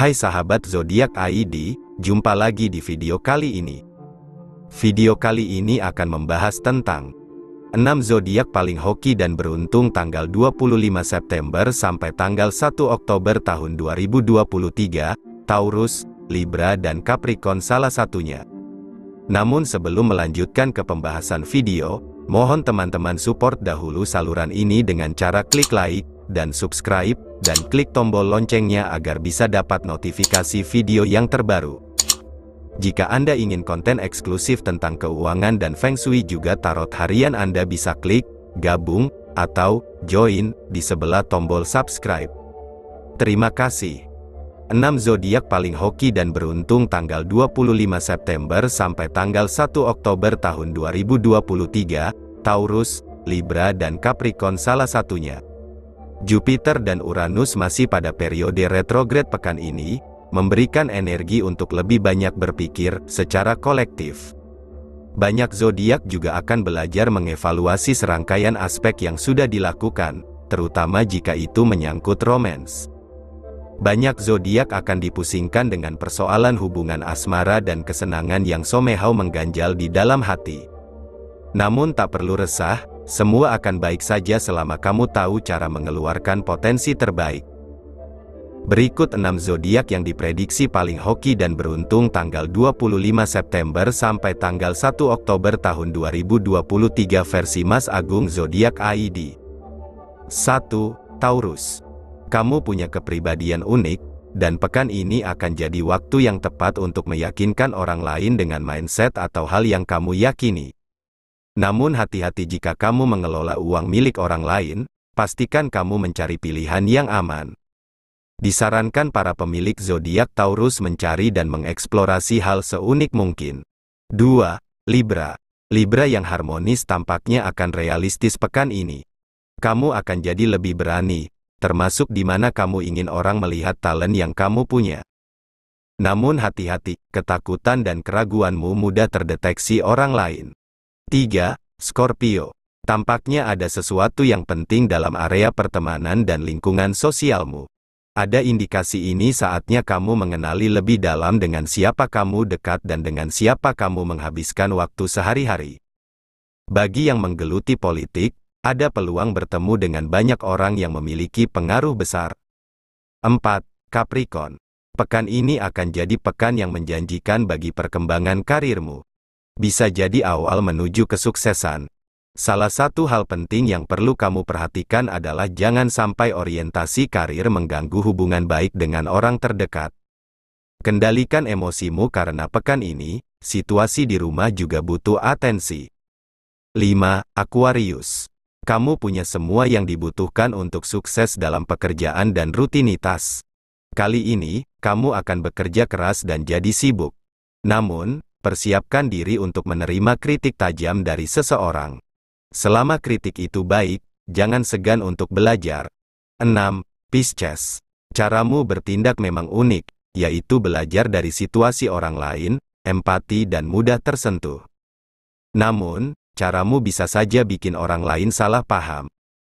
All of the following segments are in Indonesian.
Hai sahabat zodiak ID, jumpa lagi di video kali ini. Video kali ini akan membahas tentang 6 zodiak paling hoki dan beruntung tanggal 25 September sampai tanggal 1 Oktober tahun 2023, Taurus, Libra dan Capricorn salah satunya. Namun sebelum melanjutkan ke pembahasan video, mohon teman-teman support dahulu saluran ini dengan cara klik like dan subscribe dan klik tombol loncengnya agar bisa dapat notifikasi video yang terbaru. Jika Anda ingin konten eksklusif tentang keuangan dan Feng Shui juga tarot harian Anda bisa klik, gabung, atau join di sebelah tombol subscribe. Terima kasih. 6 zodiak paling hoki dan beruntung tanggal 25 September sampai tanggal 1 Oktober tahun 2023, Taurus, Libra dan Capricorn salah satunya. Jupiter dan Uranus masih pada periode retrograde pekan ini, memberikan energi untuk lebih banyak berpikir secara kolektif. Banyak zodiak juga akan belajar mengevaluasi serangkaian aspek yang sudah dilakukan, terutama jika itu menyangkut romans. Banyak zodiak akan dipusingkan dengan persoalan hubungan asmara dan kesenangan yang somehow mengganjal di dalam hati. Namun tak perlu resah, semua akan baik saja selama kamu tahu cara mengeluarkan potensi terbaik. Berikut 6 zodiak yang diprediksi paling hoki dan beruntung tanggal 25 September sampai tanggal 1 Oktober tahun 2023 versi Mas Agung Zodiak ID. 1. Taurus. Kamu punya kepribadian unik dan pekan ini akan jadi waktu yang tepat untuk meyakinkan orang lain dengan mindset atau hal yang kamu yakini. Namun hati-hati jika kamu mengelola uang milik orang lain, pastikan kamu mencari pilihan yang aman. Disarankan para pemilik zodiak Taurus mencari dan mengeksplorasi hal seunik mungkin. 2. Libra. Libra yang harmonis tampaknya akan realistis pekan ini. Kamu akan jadi lebih berani, termasuk di mana kamu ingin orang melihat talent yang kamu punya. Namun hati-hati, ketakutan dan keraguanmu mudah terdeteksi orang lain. 3. Scorpio. Tampaknya ada sesuatu yang penting dalam area pertemanan dan lingkungan sosialmu. Ada indikasi ini saatnya kamu mengenali lebih dalam dengan siapa kamu dekat dan dengan siapa kamu menghabiskan waktu sehari-hari. Bagi yang menggeluti politik, ada peluang bertemu dengan banyak orang yang memiliki pengaruh besar. 4. Capricorn. Pekan ini akan jadi pekan yang menjanjikan bagi perkembangan karirmu bisa jadi awal menuju kesuksesan. Salah satu hal penting yang perlu kamu perhatikan adalah jangan sampai orientasi karir mengganggu hubungan baik dengan orang terdekat. Kendalikan emosimu karena pekan ini, situasi di rumah juga butuh atensi. 5. Aquarius Kamu punya semua yang dibutuhkan untuk sukses dalam pekerjaan dan rutinitas. Kali ini, kamu akan bekerja keras dan jadi sibuk. Namun, persiapkan diri untuk menerima kritik tajam dari seseorang. Selama kritik itu baik, jangan segan untuk belajar. 6. Pisces. Caramu bertindak memang unik, yaitu belajar dari situasi orang lain, empati dan mudah tersentuh. Namun, caramu bisa saja bikin orang lain salah paham.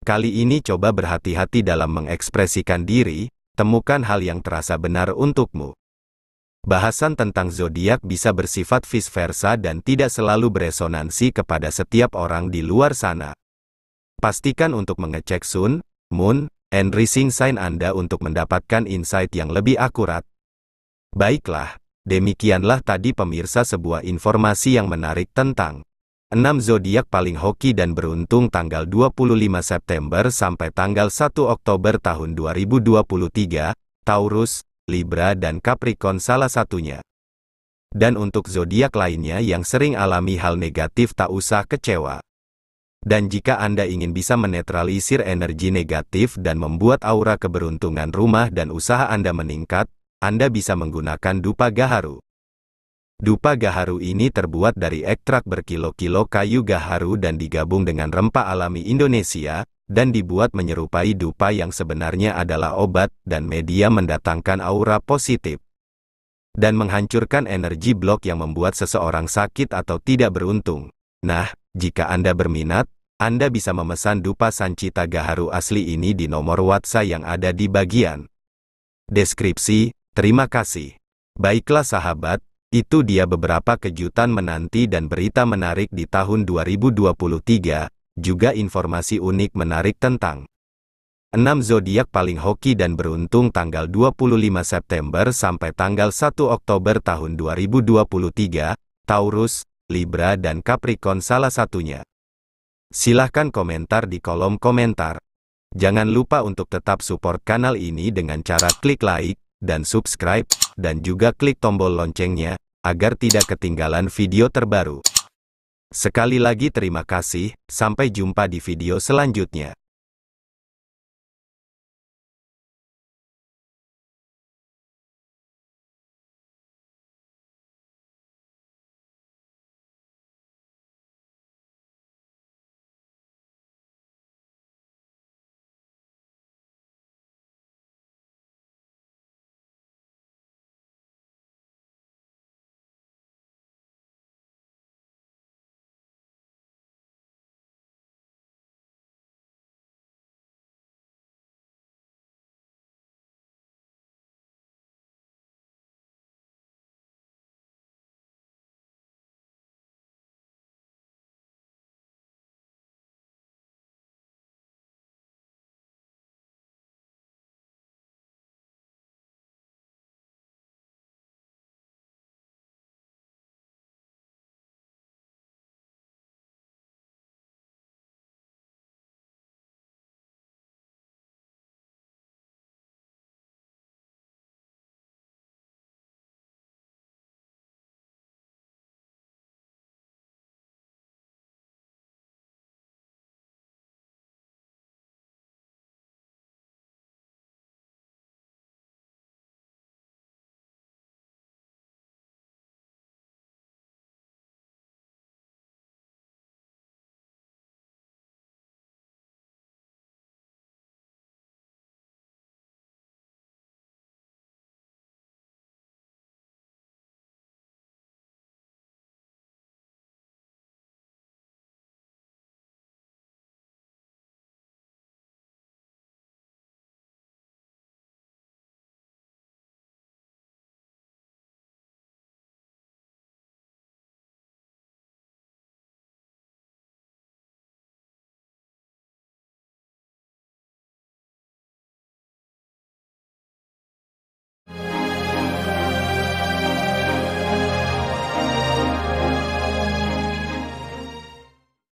Kali ini coba berhati-hati dalam mengekspresikan diri, temukan hal yang terasa benar untukmu bahasan tentang zodiak bisa bersifat vice versa dan tidak selalu beresonansi kepada setiap orang di luar sana. Pastikan untuk mengecek Sun, Moon, and Rising Sign Anda untuk mendapatkan insight yang lebih akurat. Baiklah, demikianlah tadi pemirsa sebuah informasi yang menarik tentang 6 zodiak paling hoki dan beruntung tanggal 25 September sampai tanggal 1 Oktober tahun 2023, Taurus, Libra dan Capricorn salah satunya. Dan untuk zodiak lainnya yang sering alami hal negatif tak usah kecewa. Dan jika Anda ingin bisa menetralisir energi negatif dan membuat aura keberuntungan rumah dan usaha Anda meningkat, Anda bisa menggunakan dupa gaharu. Dupa gaharu ini terbuat dari ekstrak berkilo-kilo kayu gaharu dan digabung dengan rempah alami Indonesia, dan dibuat menyerupai dupa yang sebenarnya adalah obat dan media mendatangkan aura positif dan menghancurkan energi blok yang membuat seseorang sakit atau tidak beruntung. Nah, jika Anda berminat, Anda bisa memesan dupa Sancita Gaharu asli ini di nomor WhatsApp yang ada di bagian deskripsi. Terima kasih. Baiklah sahabat, itu dia beberapa kejutan menanti dan berita menarik di tahun 2023 juga informasi unik menarik tentang 6 zodiak paling hoki dan beruntung tanggal 25 September sampai tanggal 1 Oktober tahun 2023, Taurus, Libra dan Capricorn salah satunya. Silahkan komentar di kolom komentar. Jangan lupa untuk tetap support kanal ini dengan cara klik like dan subscribe, dan juga klik tombol loncengnya, agar tidak ketinggalan video terbaru. Sekali lagi terima kasih, sampai jumpa di video selanjutnya.